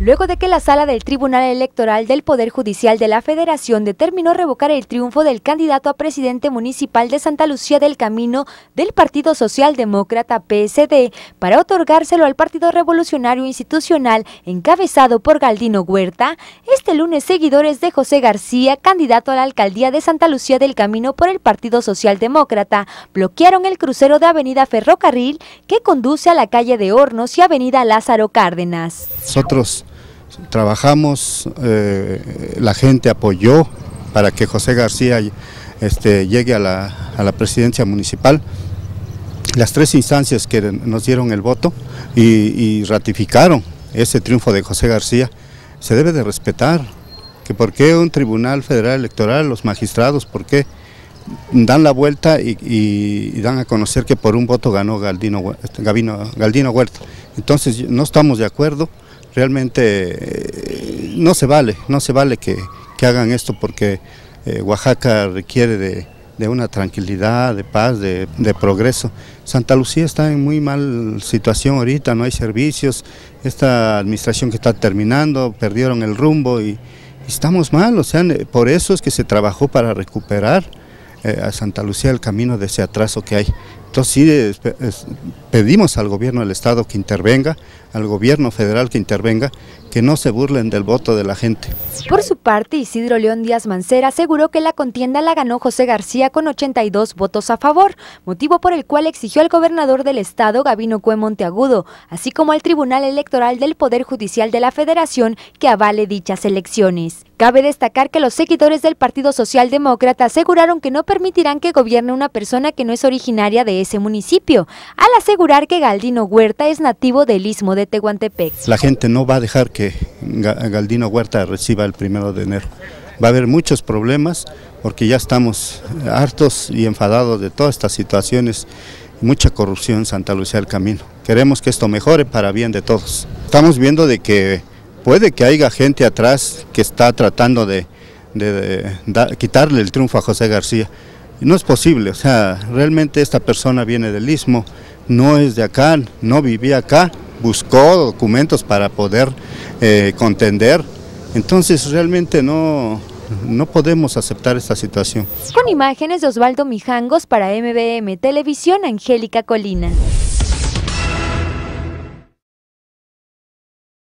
luego de que la sala del Tribunal Electoral del Poder Judicial de la Federación determinó revocar el triunfo del candidato a presidente municipal de Santa Lucía del Camino del Partido Socialdemócrata PSD para otorgárselo al Partido Revolucionario Institucional encabezado por Galdino Huerta, este lunes seguidores de José García, candidato a la alcaldía de Santa Lucía del Camino por el Partido Socialdemócrata, bloquearon el crucero de Avenida Ferrocarril que conduce a la calle de Hornos y Avenida Lázaro Cárdenas trabajamos, eh, la gente apoyó para que José García este, llegue a la, presidencia municipal. Las tres instancias que nos dieron el voto y, ratificaron ese triunfo de José García, se debe de respetar. Que ¿Por qué un tribunal federal electoral, los magistrados, por qué dan la vuelta y, dan a conocer que por un voto ganó Galdino, Galdino Huerta? Entonces no estamos de acuerdo Realmente eh, no se vale, no se vale que, hagan esto porque eh, Oaxaca requiere de, una tranquilidad, de paz, de, progreso. Santa Lucía está en muy mal situación ahorita, no hay servicios, esta administración que está terminando, perdieron el rumbo y, estamos mal, o sea, por eso es que se trabajó para recuperar eh, a Santa Lucía el camino de ese atraso que hay. Entonces sí, pedimos al gobierno del Estado que intervenga, al gobierno federal que intervenga, que no se burlen del voto de la gente. Por su parte, Isidro León Díaz Mancera aseguró que la contienda la ganó José García con 82 votos a favor, motivo por el cual exigió al gobernador del Estado, Gabino Cue Monteagudo, así como al Tribunal Electoral del Poder Judicial de la Federación que avale dichas elecciones. Cabe destacar que los seguidores del Partido Socialdemócrata aseguraron que no permitirán que gobierne una persona que no es originaria de ese municipio, al que Galdino Huerta es nativo del istmo de Tehuantepec. La gente no va a dejar que Galdino Huerta reciba el primero de enero. Va a haber muchos problemas porque ya estamos hartos y enfadados de todas estas situaciones, mucha corrupción en Santa Lucía del Camino. Queremos que esto mejore para bien de todos. Estamos viendo de que puede que haya gente atrás que está tratando de, quitarle el triunfo a José García. No es posible, o sea, realmente esta persona viene del Istmo, no es de acá, no vivía acá, buscó documentos para poder eh, contender. Entonces realmente no, no podemos aceptar esta situación. Con imágenes de Osvaldo Mijangos para MBM Televisión, Angélica Colina.